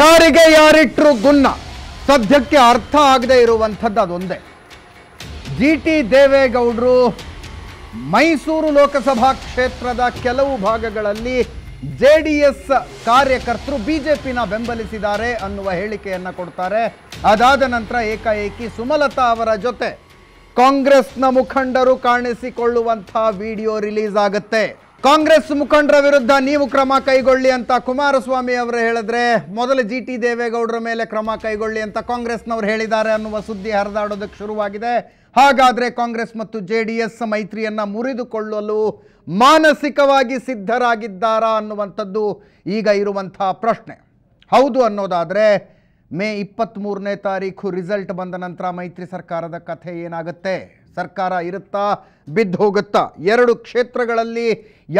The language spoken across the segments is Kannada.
ಯಾರಿಗೆ ಯಾರಿಟ್ರು ಗುನ್ನ ಸದ್ಯಕ್ಕೆ ಅರ್ಥ ಆಗದೆ ಇರುವಂಥದ್ದು ಅದೊಂದೇ ಜಿ ಟಿ ದೇವೇಗೌಡರು ಮೈಸೂರು ಲೋಕಸಭಾ ಕ್ಷೇತ್ರದ ಕೆಲವು ಭಾಗಗಳಲ್ಲಿ ಜೆ ಡಿ ಎಸ್ ಕಾರ್ಯಕರ್ತರು ಬಿ ಜೆ ಪಿನ ಬೆಂಬಲಿಸಿದ್ದಾರೆ ಅನ್ನುವ ಹೇಳಿಕೆಯನ್ನು ಕೊಡ್ತಾರೆ ಅದಾದ ನಂತರ ಏಕಾಏಕಿ ಸುಮಲತಾ ಅವರ ಜೊತೆ ಕಾಂಗ್ರೆಸ್ನ ಮುಖಂಡರು ಕಾಣಿಸಿಕೊಳ್ಳುವಂಥ ವಿಡಿಯೋ ರಿಲೀಸ್ ಆಗುತ್ತೆ ಕಾಂಗ್ರೆಸ್ ಮುಖಂಡರ ವಿರುದ್ಧ ನೀವು ಕ್ರಮ ಕೈಗೊಳ್ಳಿ ಅಂತ ಕುಮಾರಸ್ವಾಮಿ ಅವರು ಹೇಳಿದ್ರೆ ಮೊದಲು ಜಿ ಟಿ ದೇವೇಗೌಡರ ಮೇಲೆ ಕ್ರಮ ಕೈಗೊಳ್ಳಿ ಅಂತ ಕಾಂಗ್ರೆಸ್ನವರು ಹೇಳಿದ್ದಾರೆ ಅನ್ನುವ ಸುದ್ದಿ ಹರಿದಾಡೋದಕ್ಕೆ ಶುರುವಾಗಿದೆ ಹಾಗಾದರೆ ಕಾಂಗ್ರೆಸ್ ಮತ್ತು ಜೆ ಡಿ ಎಸ್ ಮೈತ್ರಿಯನ್ನು ಮುರಿದುಕೊಳ್ಳಲು ಮಾನಸಿಕವಾಗಿ ಸಿದ್ಧರಾಗಿದ್ದಾರಾ ಅನ್ನುವಂಥದ್ದು ಈಗ ಇರುವಂಥ ಪ್ರಶ್ನೆ ಹೌದು ಅನ್ನೋದಾದರೆ ಮೇ ಇಪ್ಪತ್ತ್ಮೂರನೇ ತಾರೀಕು ರಿಸಲ್ಟ್ ಬಂದ ನಂತರ ಮೈತ್ರಿ ಸರ್ಕಾರದ ಕಥೆ ಏನಾಗುತ್ತೆ ಸರ್ಕಾರ ಇರುತ್ತಾ ಬಿದ್ದು ಹೋಗುತ್ತಾ ಎರಡು ಕ್ಷೇತ್ರಗಳಲ್ಲಿ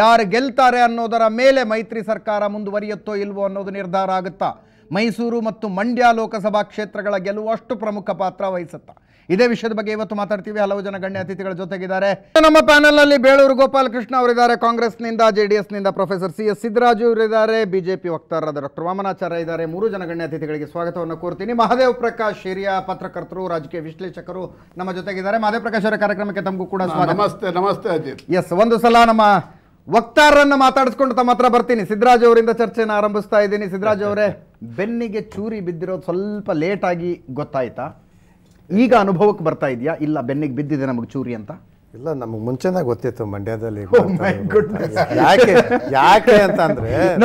ಯಾರು ಗೆಲ್ತಾರೆ ಅನ್ನೋದರ ಮೇಲೆ ಮೈತ್ರಿ ಸರ್ಕಾರ ಮುಂದುವರಿಯುತ್ತೋ ಇಲ್ವೋ ಅನ್ನೋದು ನಿರ್ಧಾರ ಆಗುತ್ತಾ ಮೈಸೂರು ಮತ್ತು ಮಂಡ್ಯ ಲೋಕಸಭಾ ಕ್ಷೇತ್ರಗಳ ಗೆಲುವು ಅಷ್ಟು ಪ್ರಮುಖ ಪಾತ್ರ ವಹಿಸುತ್ತ ಇದೇ ವಿಷಯದ ಬಗ್ಗೆ ಇವತ್ತು ಮಾತಾಡ್ತೀವಿ ಹಲವು ಜನ ಗಣ್ಯ ಅತಿಥಿಗಳ ಜೊತೆಗಿದ್ದಾರೆ ನಮ್ಮ ಪ್ಯಾನೆಲ್ನಲ್ಲಿ ಬೇಳೂರು ಗೋಪಾಲಕೃಷ್ಣ ಅವರಿದ್ದಾರೆ ಕಾಂಗ್ರೆಸ್ನಿಂದ ಜೆ ಡಿ ಎಸ್ನಿಂದ ಪ್ರೊಫೆಸರ್ ಸಿ ಎಸ್ ಸಿದ್ದರಾಜು ಇವರಿದ್ದಾರೆ ಬಿಜೆಪಿ ವಕ್ತಾರರಾದ ಡಾಕ್ಟರ್ ವಾಮನಾಚಾರ್ಯ ಇದ್ದಾರೆ ಮೂರು ಜನ ಗಣ್ಯ ಅತಿಥಿಗಳಿಗೆ ಸ್ವಾಗತವನ್ನು ಕೋರ್ತೀನಿ ಮಹಾದೇವ್ ಪ್ರಕಾಶ್ ಹಿರಿಯ ಪತ್ರಕರ್ತರು ರಾಜಕೀಯ ವಿಶ್ಲೇಷಕರು ನಮ್ಮ ಜೊತೆಗಿದ್ದಾರೆ ಮಹಾದೇವ್ ಪ್ರಕಾಶ್ ಅವರ ಕಾರ್ಯಕ್ರಮಕ್ಕೆ ತಮಗೂ ಕೂಡ ನಮಸ್ತೆ ನಮಸ್ತೆ ಎಸ್ ಒಂದು ಸಲ ನಮ್ಮ ವಕ್ತಾರರನ್ನ ಮಾತಾಡಿಸ್ಕೊಂಡು ತಮ್ಮ ಹತ್ರ ಬರ್ತೀನಿ ಸಿದ್ದರಾಜ್ ಅವರಿಂದ ಚರ್ಚೆನ ಆರಂಭಿಸ್ತಾ ಇದ್ದೀನಿ ಸಿದ್ದರಾಜ್ ಅವರೇ ಬೆನ್ನಿಗೆ ಚೂರಿ ಬಿದ್ದಿರೋದು ಸ್ವಲ್ಪ ಲೇಟ್ ಆಗಿ ಗೊತ್ತಾಯ್ತಾ ಈಗ ಅನುಭವಕ್ಕೆ ಬರ್ತಾ ಇದೆಯಾ ಇಲ್ಲ ಬೆನ್ನಿಗೆ ಬಿದ್ದಿದೆ ನಮಗೆ ಚೂರಿ ಅಂತ ಇಲ್ಲ ನಮಗೆ ಮುಂಚೆನೇ ಗೊತ್ತಿತ್ತು ಮಂಡ್ಯದಲ್ಲಿ oh ಯಾಕೆ ಯಾಕೆ ಅಂತ ಅಂದ್ರೆ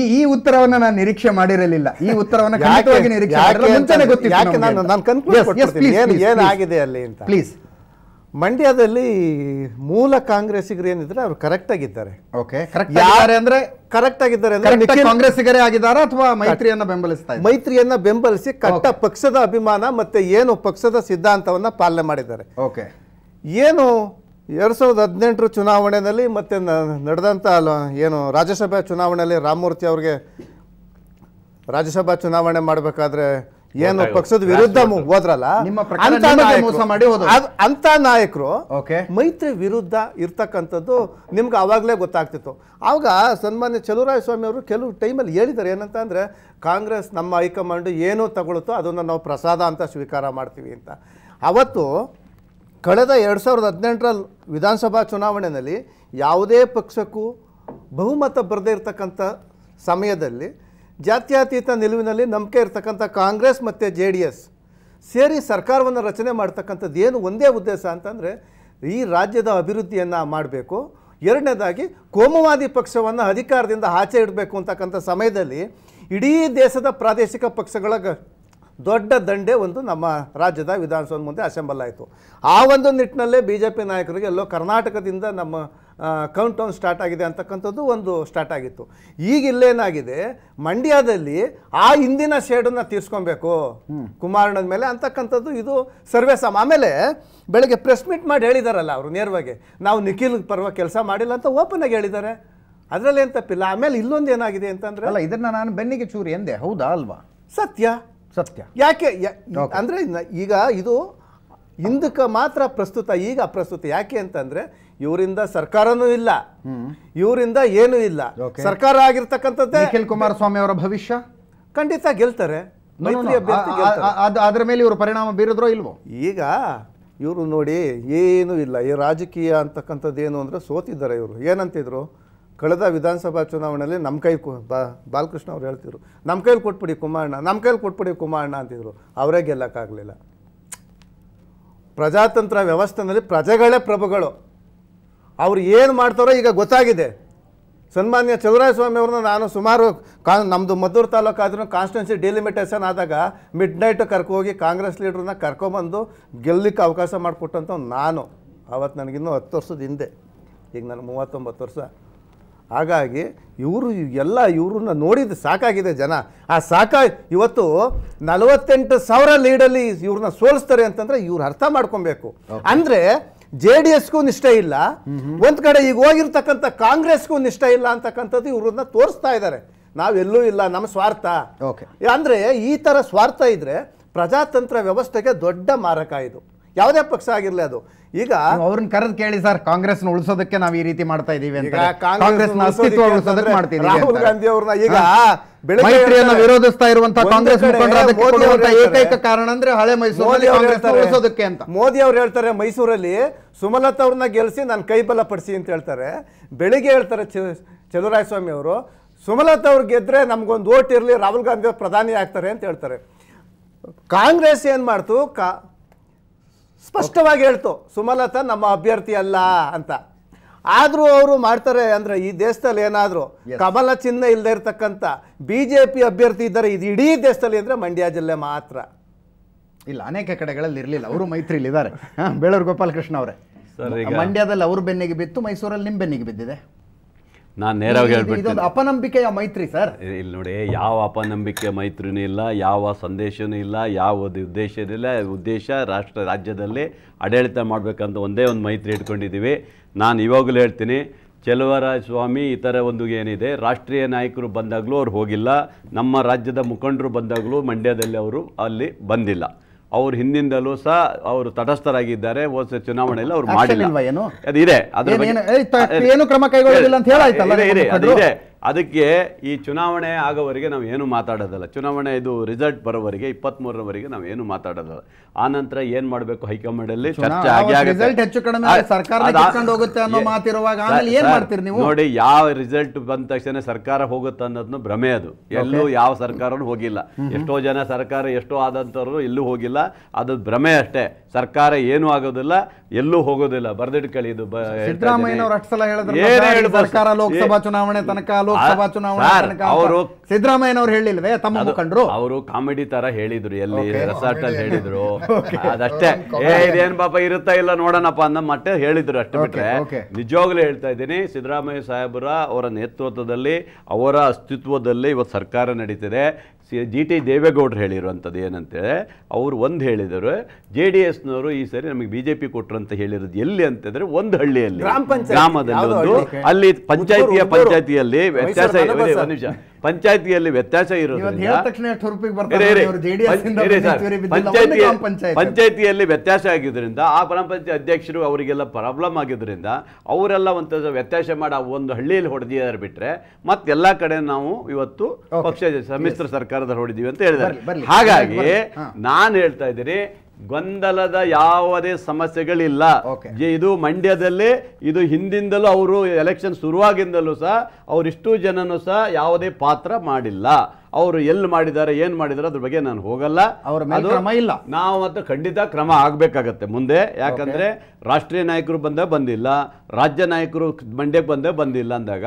ಈ ಈ ಉತ್ತರವನ್ನ ನಾನು ನಿರೀಕ್ಷೆ ಮಾಡಿರಲಿಲ್ಲ ಈ ಉತ್ತರವನ್ನ ಖಂಡಿತವಾಗಿ ನಾನು ನಾನು ಏನಾಗಿದೆ ಅಲ್ಲಿ ಅಂತ ಪ್ಲೀಸ್ ಮಂಡ್ಯದಲ್ಲಿ ಮೂಲ ಕಾಂಗ್ರೆಸ್ಸಿಗರು ಏನಿದ್ರೆ ಅವ್ರು ಕರೆಕ್ಟ್ ಆಗಿದ್ದಾರೆ ಓಕೆ ಕರೆಕ್ಟ್ ಯಾರೇ ಅಂದ್ರೆ ಕರೆಕ್ಟ್ ಆಗಿದ್ದಾರೆ ಕಾಂಗ್ರೆಸಿಗರೇ ಆಗಿದ್ದಾರೆ ಅಥವಾ ಮೈತ್ರಿಯನ್ನ ಬೆಂಬಲಿಸ್ತಾರೆ ಮೈತ್ರಿಯನ್ನ ಬೆಂಬಲಿಸಿ ಕಟ್ಟ ಪಕ್ಷದ ಅಭಿಮಾನ ಮತ್ತೆ ಏನು ಪಕ್ಷದ ಸಿದ್ಧಾಂತವನ್ನ ಪಾಲನೆ ಮಾಡಿದ್ದಾರೆ ಓಕೆ ಏನು ಎರಡ್ ಸಾವಿರದ ಹದಿನೆಂಟರ ಚುನಾವಣೆಯಲ್ಲಿ ಮತ್ತೆ ನಡೆದಂತ ಏನು ರಾಜ್ಯಸಭೆ ಚುನಾವಣೆಯಲ್ಲಿ ರಾಮಮೂರ್ತಿ ಅವ್ರಿಗೆ ರಾಜ್ಯಸಭಾ ಚುನಾವಣೆ ಮಾಡಬೇಕಾದ್ರೆ ಏನು ಪಕ್ಷದ ವಿರುದ್ಧ ಹೋದ್ರಲ್ಲ ಮೋಸ ಮಾಡಿ ಅಂತ ನಾಯಕರು ಮೈತ್ರಿ ವಿರುದ್ಧ ಇರ್ತಕ್ಕಂಥದ್ದು ನಿಮ್ಗೆ ಅವಾಗಲೇ ಗೊತ್ತಾಗ್ತಿತ್ತು ಆವಾಗ ಸನ್ಮಾನ್ಯ ಚಲುವರಾಯ ಸ್ವಾಮಿ ಅವರು ಕೆಲವು ಟೈಮಲ್ಲಿ ಹೇಳಿದ್ದಾರೆ ಏನಂತ ಅಂದರೆ ಕಾಂಗ್ರೆಸ್ ನಮ್ಮ ಹೈಕಮಾಂಡ್ ಏನು ತಗೊಳುತ್ತೋ ಅದನ್ನು ನಾವು ಪ್ರಸಾದ ಅಂತ ಸ್ವೀಕಾರ ಮಾಡ್ತೀವಿ ಅಂತ ಅವತ್ತು ಕಳೆದ ಎರಡು ಸಾವಿರದ ಹದಿನೆಂಟರಲ್ಲಿ ವಿಧಾನಸಭಾ ಚುನಾವಣೆಯಲ್ಲಿ ಯಾವುದೇ ಪಕ್ಷಕ್ಕೂ ಬಹುಮತ ಬರದೇ ಇರತಕ್ಕಂಥ ಸಮಯದಲ್ಲಿ ಜಾತ್ಯತೀತ ನಿಲುವಿನಲ್ಲಿ ನಂಬಿಕೆ ಇರ್ತಕ್ಕಂಥ ಕಾಂಗ್ರೆಸ್ ಮತ್ತು ಜೆ ಡಿ ಎಸ್ ಸೇರಿ ಸರ್ಕಾರವನ್ನು ರಚನೆ ಮಾಡ್ತಕ್ಕಂಥದ್ದು ಏನು ಒಂದೇ ಉದ್ದೇಶ ಅಂತಂದರೆ ಈ ರಾಜ್ಯದ ಅಭಿವೃದ್ಧಿಯನ್ನು ಮಾಡಬೇಕು ಎರಡನೇದಾಗಿ ಕೋಮುವಾದಿ ಪಕ್ಷವನ್ನು ಅಧಿಕಾರದಿಂದ ಆಚೆ ಇಡಬೇಕು ಅಂತಕ್ಕಂಥ ಸಮಯದಲ್ಲಿ ಇಡೀ ದೇಶದ ಪ್ರಾದೇಶಿಕ ಪಕ್ಷಗಳ ದೊಡ್ಡ ದಂಡೆ ಒಂದು ನಮ್ಮ ರಾಜ್ಯದ ವಿಧಾನಸೌಧ ಮುಂದೆ ಅಸೆಂಬಲ್ ಆಯಿತು ಆ ಒಂದು ನಿಟ್ಟಿನಲ್ಲೇ ಬಿ ಜೆ ಪಿ ನಾಯಕರಿಗೆ ಎಲ್ಲೋ ಕರ್ನಾಟಕದಿಂದ ನಮ್ಮ ಕೌಂಟ್ ಡೌನ್ ಸ್ಟಾರ್ಟ್ ಆಗಿದೆ ಅಂತಕ್ಕಂಥದ್ದು ಒಂದು ಸ್ಟಾರ್ಟ್ ಆಗಿತ್ತು ಈಗ ಇಲ್ಲೇನಾಗಿದೆ ಮಂಡ್ಯದಲ್ಲಿ ಆ ಹಿಂದಿನ ಶೇಡನ್ನು ತೀರ್ಸ್ಕೊಬೇಕು ಕುಮಾರಣ್ಣನ ಮೇಲೆ ಅಂತಕ್ಕಂಥದ್ದು ಇದು ಸರ್ವೇ ಸಮ ಆಮೇಲೆ ಬೆಳಗ್ಗೆ ಪ್ರೆಸ್ ಮೀಟ್ ಮಾಡಿ ಹೇಳಿದಾರಲ್ಲ ಅವರು ನೇರವಾಗಿ ನಾವು ನಿಖಿಲ್ ಪರ್ವ ಕೆಲಸ ಮಾಡಿಲ್ಲ ಅಂತ ಓಪನ್ ಆಗಿ ಹೇಳಿದ್ದಾರೆ ಅದರಲ್ಲಿ ಏನು ತಪ್ಪಿಲ್ಲ ಆಮೇಲೆ ಇಲ್ಲೊಂದು ಏನಾಗಿದೆ ಅಂತಂದ್ರೆ ಅಲ್ಲ ಇದನ್ನ ನಾನು ಬೆನ್ನಿಗೆ ಚೂರಿ ಎಂದೆ ಹೌದಾ ಅಲ್ವಾ ಸತ್ಯ ಸತ್ಯ ಯಾಕೆ ಅಂದರೆ ಈಗ ಇದು ಹಿಂದಕ್ಕೆ ಮಾತ್ರ ಪ್ರಸ್ತುತ ಈಗ ಪ್ರಸ್ತುತ ಯಾಕೆ ಅಂತಂದ್ರೆ ಇವರಿಂದ ಸರ್ಕಾರನೂ ಇಲ್ಲ ಇವರಿಂದ ಏನೂ ಇಲ್ಲ ಸರ್ಕಾರ ಆಗಿರ್ತಕ್ಕಂಥದ್ದೇ ನಿಖಿಲ್ ಕುಮಾರಸ್ವಾಮಿ ಅವರ ಭವಿಷ್ಯ ಖಂಡಿತ ಗೆಲ್ತಾರೆ ಅದರ ಮೇಲೆ ಇವರು ಪರಿಣಾಮ ಬೀರಿದ್ರೋ ಇಲ್ವೋ ಈಗ ಇವರು ನೋಡಿ ಏನೂ ಇಲ್ಲ ಈ ರಾಜಕೀಯ ಅಂತಕ್ಕಂಥದ್ದು ಏನು ಅಂದರೆ ಸೋತಿದ್ದಾರೆ ಇವರು ಏನಂತಿದ್ರು ಕಳೆದ ವಿಧಾನಸಭಾ ಚುನಾವಣೆಯಲ್ಲಿ ನಮ್ಮ ಕೈ ಬಾಲಕೃಷ್ಣ ಅವರು ಹೇಳ್ತಿದ್ರು ನಮ್ಮ ಕೈಲಿ ಕೊಟ್ಬಿಡಿ ಕುಮಾರಣ್ಣ ನಮ್ಮ ಕೈಲಿ ಕೊಟ್ಬಿಡಿ ಕುಮಾರಣ್ಣ ಅಂತಿದ್ರು ಅವರೇ ಗೆಲ್ಲಕ್ಕಾಗಲಿಲ್ಲ ಪ್ರಜಾತಂತ್ರ ವ್ಯವಸ್ಥೆಯಲ್ಲಿ ಪ್ರಜೆಗಳೇ ಪ್ರಭುಗಳು ಅವ್ರು ಏನು ಮಾಡ್ತಾರೋ ಈಗ ಗೊತ್ತಾಗಿದೆ ಸನ್ಮಾನ್ಯ ಚೌರಾಯಸ್ವಾಮಿ ಅವ್ರನ್ನ ನಾನು ಸುಮಾರು ಕಾ ನಮ್ಮದು ಮದ್ದೂರು ತಾಲೂಕಾದ್ರೂ ಕಾನ್ಸ್ಟಿಟ್ಯೂನ್ಸಿ ಡಿಲಿಮಿಟೇಷನ್ ಆದಾಗ ಮಿಡ್ ನೈಟ್ ಕರ್ಕೋಗಿ ಕಾಂಗ್ರೆಸ್ ಲೀಡ್ರನ್ನ ಕರ್ಕೊಂಬಂದು ಗೆಲ್ಲಕ್ಕೆ ಅವಕಾಶ ಮಾಡಿಕೊಟ್ಟಂಥ ನಾನು ಆವತ್ತು ನನಗಿನ್ನೂ ಹತ್ತು ವರ್ಷದ ಹಿಂದೆ ಈಗ ನಾನು ಮೂವತ್ತೊಂಬತ್ತು ವರ್ಷ ಹಾಗಾಗಿ ಇವರು ಎಲ್ಲ ಇವ್ರನ್ನ ನೋಡಿದ್ದು ಸಾಕಾಗಿದೆ ಜನ ಆ ಸಾಕ ಇವತ್ತು ನಲವತ್ತೆಂಟು ಸಾವಿರ ಲೀಡಲ್ಲಿ ಇವ್ರನ್ನ ಸೋಲಿಸ್ತಾರೆ ಅಂತಂದ್ರೆ ಇವ್ರು ಅರ್ಥ ಮಾಡ್ಕೊಬೇಕು ಅಂದ್ರೆ ಜೆ ಡಿ ಎಸ್ಗೂ ನಿಷ್ಠೆ ಇಲ್ಲ ಒಂದ್ ಕಡೆ ಈಗ ಹೋಗಿರ್ತಕ್ಕಂಥ ಕಾಂಗ್ರೆಸ್ಗೂ ನಿಷ್ಠೆ ಇಲ್ಲ ಅಂತಕ್ಕಂಥದ್ದು ಇವ್ರನ್ನ ತೋರಿಸ್ತಾ ಇದ್ದಾರೆ ನಾವೆಲ್ಲೂ ಇಲ್ಲ ನಮ್ಮ ಸ್ವಾರ್ಥ ಓಕೆ ಅಂದ್ರೆ ಈ ಥರ ಸ್ವಾರ್ಥ ಇದ್ರೆ ಪ್ರಜಾತಂತ್ರ ವ್ಯವಸ್ಥೆಗೆ ದೊಡ್ಡ ಮಾರಕ ಇದು ಯಾವುದೇ ಪಕ್ಷ ಆಗಿರಲಿ ಅದು ಈಗ ಅವ್ರನ್ನ ಕರೆದು ಕೇಳಿ ಸರ್ ಕಾಂಗ್ರೆಸ್ ಉಳಿಸೋದಕ್ಕೆ ನಾವು ಈ ರೀತಿ ಮಾಡ್ತಾ ಇದೀವಿ ಅಂತ ಕಾಂಗ್ರೆಸ್ ಅಸ್ತಿತ್ವ ಉಳಿಸೋದಕ್ಕೆ ಮಾಡ್ತಿದ್ದೀವಿ ರಾಹುಲ್ ಗಾಂಧಿ ಅವ್ರನ್ನ ಈಗ ಮೈತ್ರಿಯನ್ನು ವಿರೋಧಿಸ್ತಾ ಇರುವಂತಹ ಕಾಂಗ್ರೆಸ್ ಏಕೈಕ ಕಾರಣ ಅಂದ್ರೆ ಹಳೆ ಮೈಸೂರಲ್ಲಿ ಅಂತ ಮೋದಿ ಅವ್ರು ಹೇಳ್ತಾರೆ ಮೈಸೂರಲ್ಲಿ ಸುಮಲತಾ ಅವ್ರನ್ನ ಗೆಲ್ಸಿ ನಾನು ಕೈ ಬಲ ಪಡಿಸಿ ಅಂತ ಹೇಳ್ತಾರೆ ಬೆಳಿಗ್ಗೆ ಹೇಳ್ತಾರೆ ಚಲುರಾಯಸ್ವಾಮಿ ಅವರು ಸುಮಲತಾ ಅವ್ರು ಗೆದ್ರೆ ನಮ್ಗೊಂದು ಓಟ್ ಇರಲಿ ರಾಹುಲ್ ಗಾಂಧಿ ಅವ್ರು ಪ್ರಧಾನಿ ಆಗ್ತಾರೆ ಅಂತ ಹೇಳ್ತಾರೆ ಕಾಂಗ್ರೆಸ್ ಏನ್ ಮಾಡ್ತು ಸ್ಪಷ್ಟವಾಗಿ ಹೇಳ್ತು ಸುಮಲತಾ ನಮ್ಮ ಅಭ್ಯರ್ಥಿ ಅಲ್ಲ ಅಂತ ಆದರೂ ಅವರು ಮಾಡ್ತಾರೆ ಅಂದರೆ ಈ ದೇಶದಲ್ಲಿ ಏನಾದರೂ ಕಮಲ ಚಿಹ್ನೆ ಇಲ್ಲದೆ ಇರತಕ್ಕಂಥ ಬಿ ಜೆ ಪಿ ಅಭ್ಯರ್ಥಿ ಇದ್ದಾರೆ ಇದು ಇಡೀ ದೇಶದಲ್ಲಿ ಅಂದರೆ ಮಂಡ್ಯ ಜಿಲ್ಲೆ ಮಾತ್ರ ಇಲ್ಲ ಅನೇಕ ಕಡೆಗಳಲ್ಲಿ ಇರಲಿಲ್ಲ ಅವರು ಮೈತ್ರಿಯಲ್ಲಿ ಇದ್ದಾರೆ ಬೇಳೂರು ಗೋಪಾಲಕೃಷ್ಣ ಅವರೇ ಮಂಡ್ಯದಲ್ಲಿ ಅವ್ರ ಬೆನ್ನಿಗೆ ಬಿತ್ತು ಮೈಸೂರಲ್ಲಿ ನಿಮ್ಮ ಬೆನ್ನಿಗೆ ಬಿದ್ದಿದೆ ನಾನು ನೇರವಾಗಿ ಹೇಳ್ಬಿಟ್ಟು ಅಪನಂಬಿಕೆಯ ಮೈತ್ರಿ ಸರ್ ಇಲ್ಲಿ ನೋಡಿ ಯಾವ ಅಪನಂಬಿಕೆ ಮೈತ್ರಿನೂ ಇಲ್ಲ ಯಾವ ಸಂದೇಶನೂ ಇಲ್ಲ ಯಾವ ಉದ್ದೇಶದಿಲ್ಲ ಉದ್ದೇಶ ರಾಷ್ಟ್ರ ರಾಜ್ಯದಲ್ಲಿ ಆಡಳಿತ ಮಾಡಬೇಕಂತ ಒಂದೇ ಒಂದು ಮೈತ್ರಿ ಇಟ್ಕೊಂಡಿದ್ದೀವಿ ನಾನು ಇವಾಗಲೂ ಹೇಳ್ತೀನಿ ಚೆಲುವರಾಜ ಸ್ವಾಮಿ ಈ ಥರ ಒಂದು ಏನಿದೆ ರಾಷ್ಟ್ರೀಯ ನಾಯಕರು ಬಂದಾಗಲೂ ಅವ್ರು ಹೋಗಿಲ್ಲ ನಮ್ಮ ರಾಜ್ಯದ ಮುಖಂಡರು ಬಂದಾಗಲೂ ಮಂಡ್ಯದಲ್ಲಿ ಅವರು ಅಲ್ಲಿ ಬಂದಿಲ್ಲ ಅವ್ರ ಹಿಂದಿಂದಲೂ ಸಹ ಅವರು ತಟಸ್ಥರಾಗಿದ್ದಾರೆ ಹೋದ ಚುನಾವಣೆಯಲ್ಲಿ ಅವ್ರು ಮಾಡಿಲ್ಲ ಅದಿದೆ ಅದ್ರ ಬಗ್ಗೆ ಏನು ಕ್ರಮ ಕೈಗೊಳ್ಳಲಿಲ್ಲ ಅಂತ ಹೇಳಾಯ್ತಲ್ಲ ಇದೆ ಅದಕ್ಕೆ ಈ ಚುನಾವಣೆ ಆಗೋವರೆಗೆ ನಾವು ಏನು ಮಾತಾಡೋದಲ್ಲ ಚುನಾವಣೆ ಇದು ರಿಸಲ್ಟ್ ಬರೋವರೆಗೆ ಮೂರರವರೆಗೆ ನಾವು ಏನು ಮಾತಾಡೋದಲ್ಲ ಆ ನಂತರ ಏನು ಮಾಡಬೇಕು ಅಲ್ಲಿ ಅನ್ನೋ ನೋಡಿ ಯಾವ ರಿಸಲ್ಟ್ ಬಂದ ತಕ್ಷಣ ಸರ್ಕಾರ ಹೋಗುತ್ತೆ ಅನ್ನೋದನ್ನ ಭ್ರಮೆ ಅದು ಎಲ್ಲೂ ಯಾವ ಸರ್ಕಾರ ಹೋಗಿಲ್ಲ ಎಷ್ಟೋ ಜನ ಸರ್ಕಾರ ಎಷ್ಟೋ ಆದಂಥವ್ರು ಎಲ್ಲೂ ಹೋಗಿಲ್ಲ ಅದು ಭ್ರಮೆ ಅಷ್ಟೇ ಸರ್ಕಾರ ಏನು ಆಗೋದಿಲ್ಲ ಎಲ್ಲೂ ಹೋಗೋದಿಲ್ಲ ಬರೆದಿಟ್ಕೊಳ್ಳಿ ಇದು ಸಿದ್ದರಾಮಯ್ಯ ಅಷ್ಟು ಸಲ ಹೇಳಿದ್ರು ಸರ್ಕಾರ ಲೋಕಸಭಾ ಚುನಾವಣೆ ತನಕ ಲೋಕಸಭಾ ಚುನಾವಣೆ ಅವರು ಸಿದ್ದರಾಮಯ್ಯನವ್ರು ಹೇಳಿಲ್ವೇ ತಮ್ಮ ಮುಖಂಡರು ಅವರು ಕಾಮಿಡಿ ತರ ಹೇಳಿದ್ರು ಎಲ್ಲಿ ರೆಸಾರ್ಟ್ ಅಲ್ಲಿ ಹೇಳಿದ್ರು ಅದಷ್ಟೇ ಏ ಇದೇನ್ ಪಾಪ ಇರುತ್ತಾ ಇಲ್ಲ ನೋಡೋಣಪ್ಪ ಅಂದ ಮತ್ತೆ ಹೇಳಿದ್ರು ಅಷ್ಟು ಬಿಟ್ರೆ ನಿಜವಾಗ್ಲೂ ಹೇಳ್ತಾ ಇದ್ದೀನಿ ಸಿದ್ದರಾಮಯ್ಯ ಸಾಹೇಬರ ಅವರ ನೇತೃತ್ವದಲ್ಲಿ ಅವರ ಅಸ್ತಿತ್ವದಲ್ಲಿ ಇವತ್ತು ಸರ್ಕಾರ ನಡೀತಿದೆ ಜಿ ಟಿ ದೇವೇಗೌಡರು ಹೇಳಿರುವಂಥದ್ದು ಏನಂತೇಳಿ ಅವರು ಒಂದು ಹೇಳಿದರು ಜೆ ಡಿ ಎಸ್ನವರು ಈ ಸರಿ ನಮಗೆ ಬಿ ಜೆ ಪಿ ಕೊಟ್ಟರು ಅಂತ ಹೇಳಿರೋದು ಎಲ್ಲಿ ಅಂತಂದರೆ ಒಂದು ಹಳ್ಳಿಯಲ್ಲಿ ಗ್ರಾಮದಲ್ಲಿ ಒಂದು ಅಲ್ಲಿ ಪಂಚಾಯತಿಯ ಪಂಚಾಯತಿಯಲ್ಲಿ ವ್ಯತ್ಯಾಸ ಪಂಚಾಯತಿಯಲ್ಲಿ ವ್ಯತ್ಯಾಸ ಇರೋದ್ರಿಂದ ಪಂಚಾಯತಿಯಲ್ಲಿ ವ್ಯತ್ಯಾಸ ಆಗಿದ್ರಿಂದ ಆ ಗ್ರಾಮ ಪಂಚಾಯತಿ ಅಧ್ಯಕ್ಷರು ಅವರಿಗೆಲ್ಲ ಪ್ರಾಬ್ಲಮ್ ಆಗಿದ್ರಿಂದ ಅವರೆಲ್ಲ ಒಂದು ವ್ಯತ್ಯಾಸ ಮಾಡಿ ಆ ಒಂದು ಹಳ್ಳಿಯಲ್ಲಿ ಹೊಡೆದಿದ್ದಾರೆ ಬಿಟ್ರೆ ಮತ್ತೆಲ್ಲ ಕಡೆ ನಾವು ಇವತ್ತು ಪಕ್ಷ ಸಮ್ಮಿಶ್ರ ಸರ್ಕಾರದಲ್ಲಿ ಹೊಡೆದೀವಿ ಅಂತ ಹೇಳಿದ್ದಾರೆ ಹಾಗಾಗಿ ನಾನು ಹೇಳ್ತಾ ಇದ್ದೀನಿ ಗೊಂದಲದ ಯಾವುದೇ ಸಮಸ್ಯೆಗಳಿಲ್ಲ ಇದು ಮಂಡ್ಯದಲ್ಲಿ ಇದು ಹಿಂದಿಂದಲೂ ಅವರು ಎಲೆಕ್ಷನ್ ಶುರುವಾಗಿಂದಲೂ ಸಹ ಅವರಿಷ್ಟು ಜನನು ಸಹ ಯಾವುದೇ ಪಾತ್ರ ಮಾಡಿಲ್ಲ ಅವರು ಎಲ್ಲಿ ಮಾಡಿದ್ದಾರೆ ಏನು ಮಾಡಿದಾರೆ ಅದ್ರ ಬಗ್ಗೆ ನಾನು ಹೋಗಲ್ಲ ಅವ್ರ ಇಲ್ಲ ನಾವು ಮತ್ತು ಖಂಡಿತ ಕ್ರಮ ಆಗಬೇಕಾಗತ್ತೆ ಮುಂದೆ ಯಾಕಂದರೆ ರಾಷ್ಟ್ರೀಯ ನಾಯಕರು ಬಂದೇ ಬಂದಿಲ್ಲ ರಾಜ್ಯ ನಾಯಕರು ಮಂಡ್ಯಕ್ಕೆ ಬಂದೇ ಬಂದಿಲ್ಲ ಅಂದಾಗ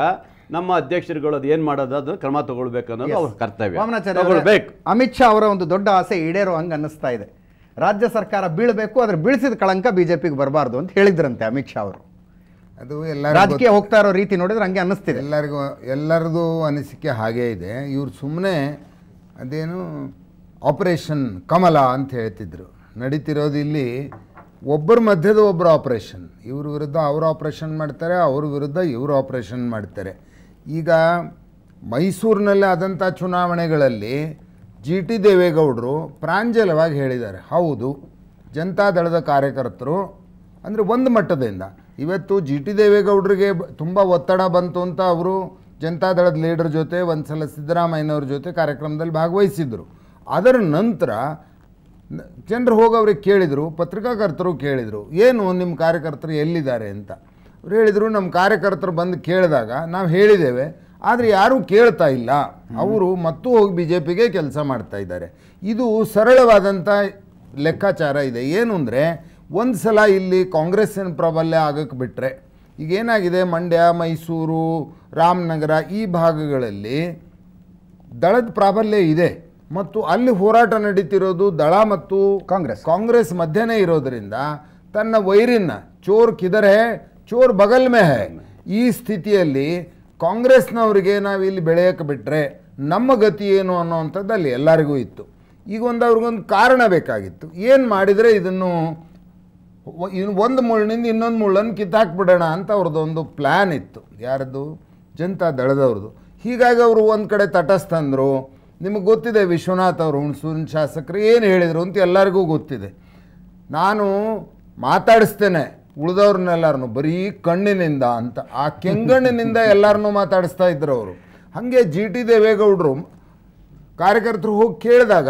ನಮ್ಮ ಅಧ್ಯಕ್ಷರುಗಳು ಅದು ಏನು ಮಾಡೋದು ಅದನ್ನು ಕ್ರಮ ತಗೊಳ್ಬೇಕು ಅನ್ನೋದು ಅವ್ರ ಕರ್ತವ್ಯ ಅಮಿತ್ ಶಾ ಅವರ ಒಂದು ದೊಡ್ಡ ಆಸೆ ಈಡೇರೋ ಹಂಗೆ ಅನ್ನಿಸ್ತಾ ಇದೆ ರಾಜ್ಯ ಸರ್ಕಾರ ಬೀಳಬೇಕು ಆದರೆ ಬೀಳಿಸಿದ ಕಳಂಕ ಬಿ ಜೆ ಪಿಗೆ ಬರಬಾರ್ದು ಅಂತ ಹೇಳಿದ್ರಂತೆ ಅಮಿತ್ ಶಾ ಅವರು ಅದು ಎಲ್ಲ ರಾಜಕೀಯ ಹೋಗ್ತಾ ಇರೋ ರೀತಿ ನೋಡಿದ್ರೆ ಹಂಗೆ ಅನ್ನಿಸ್ತಿದೆ ಎಲ್ಲರಿಗೂ ಎಲ್ಲರದು ಅನಿಸಿಕೆ ಹಾಗೇ ಇದೆ ಇವರು ಸುಮ್ಮನೆ ಅದೇನು ಆಪರೇಷನ್ ಕಮಲ ಅಂತ ಹೇಳ್ತಿದ್ರು ನಡೀತಿರೋದು ಇಲ್ಲಿ ಒಬ್ಬರ ಮಧ್ಯದ ಒಬ್ಬರು ಆಪರೇಷನ್ ಇವ್ರ ವಿರುದ್ಧ ಅವರು ಆಪರೇಷನ್ ಮಾಡ್ತಾರೆ ಅವ್ರ ವಿರುದ್ಧ ಇವರು ಆಪರೇಷನ್ ಮಾಡ್ತಾರೆ ಈಗ ಮೈಸೂರಿನಲ್ಲಿ ಆದಂಥ ಚುನಾವಣೆಗಳಲ್ಲಿ ಜಿ ಟಿ ದೇವೇಗೌಡರು ಪ್ರಾಂಜಲವಾಗಿ ಹೇಳಿದ್ದಾರೆ ಹೌದು ಜನತಾದಳದ ಕಾರ್ಯಕರ್ತರು ಅಂದರೆ ಒಂದು ಮಟ್ಟದಿಂದ ಇವತ್ತು ಜಿ ಟಿ ದೇವೇಗೌಡರಿಗೆ ತುಂಬ ಒತ್ತಡ ಬಂತು ಅಂತ ಅವರು ಜನತಾದಳದ ಲೀಡರ್ ಜೊತೆ ಒಂದು ಸಲ ಸಿದ್ದರಾಮಯ್ಯನವ್ರ ಜೊತೆ ಕಾರ್ಯಕ್ರಮದಲ್ಲಿ ಭಾಗವಹಿಸಿದ್ದರು ಅದರ ನಂತರ ಜನರು ಅವ್ರಿಗೆ ಕೇಳಿದರು ಪತ್ರಿಕಾಕರ್ತರು ಕೇಳಿದರು ಏನು ನಿಮ್ಮ ಕಾರ್ಯಕರ್ತರು ಎಲ್ಲಿದ್ದಾರೆ ಅಂತ ಅವ್ರು ಹೇಳಿದರು ನಮ್ಮ ಕಾರ್ಯಕರ್ತರು ಬಂದು ಕೇಳಿದಾಗ ನಾವು ಹೇಳಿದ್ದೇವೆ ಆದರೆ ಯಾರೂ ಕೇಳ್ತಾ ಇಲ್ಲ ಅವರು ಮತ್ತೂ ಹೋಗಿ ಬಿ ಜೆ ಪಿಗೆ ಕೆಲಸ ಮಾಡ್ತಾ ಇದ್ದಾರೆ ಇದು ಸರಳವಾದಂಥ ಲೆಕ್ಕಾಚಾರ ಇದೆ ಏನು ಅಂದರೆ ಒಂದು ಸಲ ಇಲ್ಲಿ ಕಾಂಗ್ರೆಸ್ಸಿನ ಪ್ರಾಬಲ್ಯ ಆಗಕ್ಕೆ ಬಿಟ್ಟರೆ ಏನಾಗಿದೆ ಮಂಡ್ಯ ಮೈಸೂರು ರಾಮನಗರ ಈ ಭಾಗಗಳಲ್ಲಿ ದಳದ ಪ್ರಾಬಲ್ಯ ಇದೆ ಮತ್ತು ಅಲ್ಲಿ ಹೋರಾಟ ನಡೀತಿರೋದು ದಳ ಮತ್ತು ಕಾಂಗ್ರೆಸ್ ಕಾಂಗ್ರೆಸ್ ಮಧ್ಯನೇ ಇರೋದರಿಂದ ತನ್ನ ವೈರಿನ ಚೋರ್ ಕಿದರೆ ಚೋರ್ ಬಗಲ್ ಮೇ ಹೇ ಈ ಸ್ಥಿತಿಯಲ್ಲಿ ಕಾಂಗ್ರೆಸ್ನವ್ರಿಗೆ ನಾವು ಇಲ್ಲಿ ಬೆಳೆಯೋಕೆ ಬಿಟ್ಟರೆ ನಮ್ಮ ಗತಿ ಏನು ಅನ್ನೋವಂಥದ್ದು ಅಲ್ಲಿ ಎಲ್ಲರಿಗೂ ಇತ್ತು ಈಗ ಒಂದು ಅವ್ರಿಗೊಂದು ಕಾರಣ ಬೇಕಾಗಿತ್ತು ಏನು ಮಾಡಿದರೆ ಇದನ್ನು ಇನ್ನು ಒಂದು ಮುಳ್ಳಿನಿಂದ ಇನ್ನೊಂದು ಮುಳ್ಳನ್ನು ಕಿತ್ತಾಕ್ಬಿಡೋಣ ಅಂತ ಅವ್ರದ್ದೊಂದು ಪ್ಲ್ಯಾನ್ ಇತ್ತು ಯಾರದ್ದು ಜನತಾ ದಳದವ್ರದ್ದು ಹೀಗಾಗಿ ಅವರು ಒಂದು ಕಡೆ ತಟಸ್ಥಂದರು ನಿಮಗೆ ಗೊತ್ತಿದೆ ವಿಶ್ವನಾಥ್ ಅವರು ಹುಣಸೂರಿನ ಶಾಸಕರು ಏನು ಹೇಳಿದರು ಅಂತ ಎಲ್ಲರಿಗೂ ಗೊತ್ತಿದೆ ನಾನು ಮಾತಾಡಿಸ್ತೇನೆ ಉಳಿದವ್ರನ್ನೆಲ್ಲರೂ ಬರೀ ಕಣ್ಣಿನಿಂದ ಅಂತ ಆ ಕೆಂಗಣ್ಣಿನಿಂದ ಎಲ್ಲರನ್ನೂ ಮಾತಾಡಿಸ್ತಾ ಇದ್ರು ಅವರು ಹಾಗೆ ಜಿ ಟಿ ದೇವೇಗೌಡರು ಕಾರ್ಯಕರ್ತರು ಹೋಗಿ ಕೇಳಿದಾಗ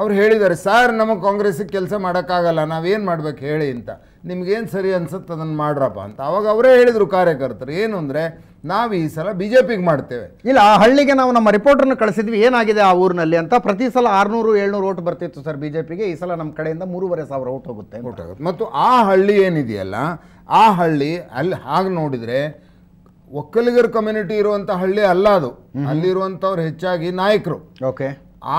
ಅವ್ರು ಹೇಳಿದ್ದಾರೆ ಸರ್ ನಮಗೆ ಕಾಂಗ್ರೆಸ್ಸಿಗೆ ಕೆಲಸ ಮಾಡೋಕ್ಕಾಗಲ್ಲ ನಾವೇನು ಮಾಡ್ಬೇಕು ಹೇಳಿ ಅಂತ ನಿಮ್ಗೇನು ಸರಿ ಅನ್ಸುತ್ತೆ ಅದನ್ನು ಮಾಡ್ರಪ್ಪ ಅಂತ ಅವಾಗ ಅವರೇ ಹೇಳಿದರು ಕಾರ್ಯಕರ್ತರು ಏನು ಅಂದರೆ ನಾವು ಈ ಸಲ ಬಿ ಜೆ ಪಿಗೆ ಮಾಡ್ತೇವೆ ಇಲ್ಲ ಆ ಹಳ್ಳಿಗೆ ನಾವು ನಮ್ಮ ರಿಪೋರ್ಟರ್ನ ಕಳಿಸಿದ್ವಿ ಏನಾಗಿದೆ ಆ ಊರಿನಲ್ಲಿ ಅಂತ ಪ್ರತಿ ಸಲ ಆರುನೂರು ಏಳ್ನೂರು ಓಟ್ ಬರ್ತಿತ್ತು ಸರ್ ಬಿ ಜೆ ಪಿಗೆ ಈ ಸಲ ನಮ್ಮ ಕಡೆಯಿಂದ ಮೂರುವರೆ ಸಾವಿರ ಓಟ್ ಹೋಗುತ್ತೆ ಆಗುತ್ತೆ ಮತ್ತು ಆ ಹಳ್ಳಿ ಏನಿದೆಯಲ್ಲ ಆ ಹಳ್ಳಿ ಅಲ್ಲಿ ಹಾಗೆ ನೋಡಿದರೆ ಒಕ್ಕಲಿಗರ ಕಮ್ಯುನಿಟಿ ಇರುವಂಥ ಹಳ್ಳಿ ಅಲ್ಲ ಅದು ಅಲ್ಲಿರುವಂಥವ್ರು ಹೆಚ್ಚಾಗಿ ನಾಯಕರು ಓಕೆ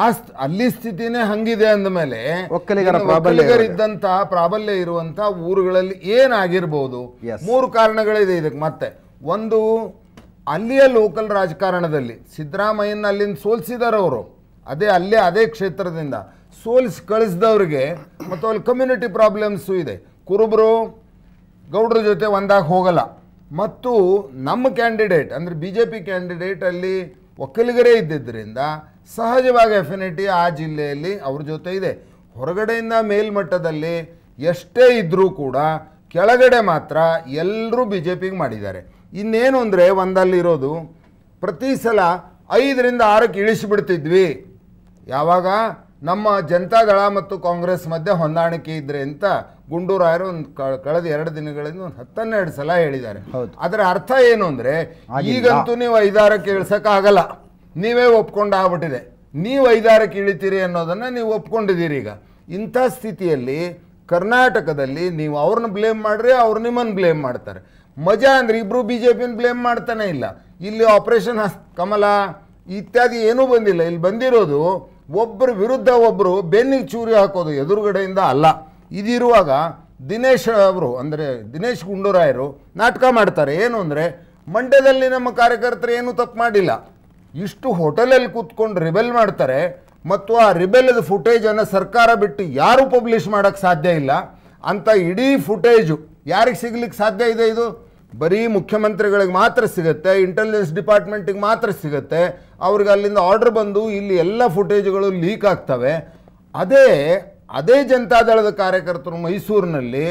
ಆ ಅಲ್ಲಿ ಸ್ಥಿತಿನೇ ಹಂಗಿದೆ ಅಂದಮೇಲೆ ಒಕ್ಕಲಿಗರ ಒಕ್ಕಲಿಗರಿದ್ದಂಥ ಪ್ರಾಬಲ್ಯ ಇರುವಂಥ ಊರುಗಳಲ್ಲಿ ಏನಾಗಿರ್ಬೋದು ಮೂರು ಕಾರಣಗಳಿದೆ ಇದಕ್ಕೆ ಮತ್ತೆ ಒಂದು ಅಲ್ಲಿಯ ಲೋಕಲ್ ರಾಜಕಾರಣದಲ್ಲಿ ಸಿದ್ದರಾಮಯ್ಯನ ಅಲ್ಲಿಂದ ಸೋಲಿಸಿದಾರೆ ಅವರು ಅದೇ ಅಲ್ಲೇ ಅದೇ ಕ್ಷೇತ್ರದಿಂದ ಸೋಲಿಸಿ ಕಳಿಸಿದವ್ರಿಗೆ ಮತ್ತು ಅಲ್ಲಿ ಕಮ್ಯುನಿಟಿ ಪ್ರಾಬ್ಲಮ್ಸು ಇದೆ ಕುರುಬರು ಗೌಡ್ರ ಜೊತೆ ಒಂದಾಗ ಹೋಗಲ್ಲ ಮತ್ತು ನಮ್ಮ ಕ್ಯಾಂಡಿಡೇಟ್ ಅಂದರೆ ಬಿ ಜೆ ಪಿ ಕ್ಯಾಂಡಿಡೇಟ್ ಅಲ್ಲಿ ಒಕ್ಕಲಿಗರೇ ಇದ್ದಿದ್ದರಿಂದ ಸಹಜವಾಗಿ ಎಫಿನಿಟಿ ಆ ಜಿಲ್ಲೆಯಲ್ಲಿ ಅವ್ರ ಜೊತೆ ಇದೆ ಹೊರಗಡೆಯಿಂದ ಮೇಲ್ಮಟ್ಟದಲ್ಲಿ ಎಷ್ಟೇ ಇದ್ದರೂ ಕೂಡ ಕೆಳಗಡೆ ಮಾತ್ರ ಎಲ್ಲರೂ ಬಿ ಜೆ ಪಿಗೆ ಮಾಡಿದ್ದಾರೆ ಇನ್ನೇನು ಅಂದರೆ ಒಂದಲ್ಲಿರೋದು ಪ್ರತಿ ಸಲ ಐದರಿಂದ ಆರಕ್ಕೆ ಇಳಿಸಿಬಿಡ್ತಿದ್ವಿ ಯಾವಾಗ ನಮ್ಮ ಜನತಾದಳ ಮತ್ತು ಕಾಂಗ್ರೆಸ್ ಮಧ್ಯೆ ಹೊಂದಾಣಿಕೆ ಇದ್ದರೆ ಅಂತ ಗುಂಡೂರಾಯರು ಒಂದು ಕಳೆದ ಎರಡು ದಿನಗಳಿಂದ ಒಂದು ಹತ್ತನ್ನೆರಡು ಸಲ ಹೇಳಿದ್ದಾರೆ ಅದರ ಅರ್ಥ ಏನು ಅಂದರೆ ಈಗಂತೂ ನೀವು ಐದಾರಕ್ಕೆ ಇಳಿಸೋಕ್ಕಾಗಲ್ಲ ನೀವೇ ಒಪ್ಕೊಂಡು ಆಗ್ಬಿಟ್ಟಿದೆ ನೀವು ಐದಾರಕ್ಕೆ ಇಳಿತೀರಿ ಅನ್ನೋದನ್ನು ನೀವು ಒಪ್ಕೊಂಡಿದ್ದೀರಿ ಈಗ ಇಂಥ ಸ್ಥಿತಿಯಲ್ಲಿ ಕರ್ನಾಟಕದಲ್ಲಿ ನೀವು ಅವ್ರನ್ನ ಬ್ಲೇಮ್ ಮಾಡ್ರಿ ಅವ್ರು ನಿಮ್ಮನ್ನು ಬ್ಲೇಮ್ ಮಾಡ್ತಾರೆ ಮಜಾ ಅಂದರೆ ಇಬ್ಬರು ಬಿ ಜೆ ಪಿನ ಬ್ಲೇಮ್ ಮಾಡ್ತಾನೆ ಇಲ್ಲ ಇಲ್ಲಿ ಆಪರೇಷನ್ ಕಮಲ ಇತ್ಯಾದಿ ಏನೂ ಬಂದಿಲ್ಲ ಇಲ್ಲಿ ಬಂದಿರೋದು ಒಬ್ಬರ ವಿರುದ್ಧ ಒಬ್ಬರು ಬೆನ್ನಿಗೆ ಚೂರಿ ಹಾಕೋದು ಎದುರುಗಡೆಯಿಂದ ಅಲ್ಲ ಇದಿರುವಾಗ ದಿನೇಶ್ ಅವರು ಅಂದರೆ ದಿನೇಶ್ ಗುಂಡೂರಾಯರು ನಾಟಕ ಮಾಡ್ತಾರೆ ಏನು ಅಂದರೆ ಮಂಡ್ಯದಲ್ಲಿ ನಮ್ಮ ಕಾರ್ಯಕರ್ತರು ಏನೂ ತಪ್ಪು ಮಾಡಿಲ್ಲ ಇಷ್ಟು ಹೋಟೆಲಲ್ಲಿ ಕೂತ್ಕೊಂಡು ರಿಬೆಲ್ ಮಾಡ್ತಾರೆ ಮತ್ತು ಆ ರಿಬೆಲ್ದ ಫುಟೇಜನ್ನು ಸರ್ಕಾರ ಬಿಟ್ಟು ಯಾರೂ ಪಬ್ಲಿಷ್ ಮಾಡೋಕ್ಕೆ ಸಾಧ್ಯ ಇಲ್ಲ ಅಂಥ ಇಡೀ ಫುಟೇಜು ಯಾರಿಗೆ ಸಿಗ್ಲಿಕ್ಕೆ ಸಾಧ್ಯ ಇದೆ ಇದು ಬರೀ ಮುಖ್ಯಮಂತ್ರಿಗಳಿಗೆ ಮಾತ್ರ ಸಿಗುತ್ತೆ ಇಂಟೆಲಿಜೆನ್ಸ್ ಡಿಪಾರ್ಟ್ಮೆಂಟಿಗೆ ಮಾತ್ರ ಸಿಗುತ್ತೆ ಅವ್ರಿಗೆ ಅಲ್ಲಿಂದ ಆರ್ಡ್ರ್ ಬಂದು ಇಲ್ಲಿ ಎಲ್ಲ ಫುಟೇಜ್ಗಳು ಲೀಕ್ ಆಗ್ತವೆ ಅದೇ ಅದೇ ಜನತಾದಳದ ಕಾರ್ಯಕರ್ತರು ಮೈಸೂರಿನಲ್ಲಿ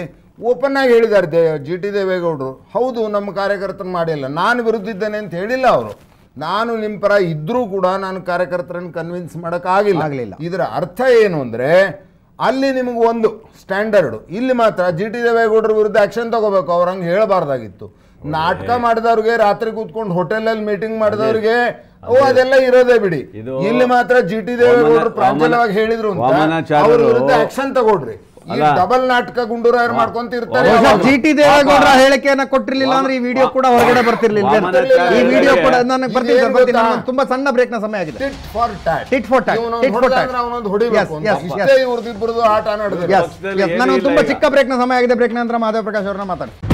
ಓಪನ್ ಆಗಿ ಹೇಳಿದ್ದಾರೆ ಜಿ ಟಿ ದೇವೇಗೌಡರು ಹೌದು ನಮ್ಮ ಕಾರ್ಯಕರ್ತರು ಮಾಡಿಲ್ಲ ನಾನು ಇದ್ದೇನೆ ಅಂತ ಹೇಳಿಲ್ಲ ಅವರು ನಾನು ನಿಮ್ಮ ಪರ ಇದ್ರೂ ಕೂಡ ನಾನು ಕಾರ್ಯಕರ್ತರನ್ನು ಕನ್ವಿನ್ಸ್ ಆಗಿಲ್ಲ ಆಗಲಿಲ್ಲ ಇದರ ಅರ್ಥ ಏನು ಅಂದರೆ ಅಲ್ಲಿ ನಿಮಗೆ ಒಂದು ಸ್ಟ್ಯಾಂಡರ್ಡು ಇಲ್ಲಿ ಮಾತ್ರ ಜಿ ಟಿ ದೇವೇಗೌಡರ ವಿರುದ್ಧ ಆ್ಯಕ್ಷನ್ ತೊಗೋಬೇಕು ಹಂಗೆ ಹೇಳಬಾರ್ದಾಗಿತ್ತು ನಾಟಕ ಮಾಡಿದವ್ರಿಗೆ ರಾತ್ರಿ ಕೂತ್ಕೊಂಡು ಹೋಟೆಲಲ್ಲಿ ಮೀಟಿಂಗ್ ಮಾಡಿದವ್ರಿಗೆ ಓ ಅದೆಲ್ಲ ಇರೋದೇ ಬಿಡಿ ಇಲ್ಲಿ ಮಾತ್ರ ಜಿ ಟಿ ದೇವೇಗೌಡರು ಪ್ರಾಂಜಲವಾಗಿ ಹೇಳಿದ್ರು ಅಂತ ಅವ್ರ ವಿರುದ್ಧ ಆಕ್ಷನ್ ತಗೊಳ್ರಿ ಡಬಲ್ ನಾಟಕ ಗುಂಡೂರಾಯರು ಮಾಡ್ಕೊಂತಿರ್ತಾರೆ ಜಿ ಟಿ ದೇವೇಗೌಡರ ಹೇಳಿಕೆಯನ್ನ ಕೊಟ್ಟಿರ್ಲಿಲ್ಲ ಅಂದ್ರೆ ಈ ವಿಡಿಯೋ ಕೂಡ ಹೊರಗಡೆ ಬರ್ತಿರ್ಲಿಲ್ಲ ಈ ವಿಡಿಯೋ ಕೂಡ ನನಗೆ ಬರ್ತಿಲ್ಲ ತುಂಬಾ ಸಣ್ಣ ಬ್ರೇಕ್ ನ ಸಮಯ ಆಗಿದೆ tit for tat tit for tat tit for tat ಒಂದು ಹೊಡಿಬೇಕು ಇಷ್ಟೇ ಇವ್ರದ್ದು ಇಬ್ಬರದು ಆಟ ನಡೆದಿದೆ ನಾನು ತುಂಬಾ ಚಿಕ್ಕ ಬ್ರೇಕ್ ನ ಸಮಯ ಆಗಿದೆ ಬ್ರೇಕ್ ನಂತರ ಮಾಧವ ಪ್ರಕಾಶ್ ಅವರನ್ನ ಮಾತಾಡಿ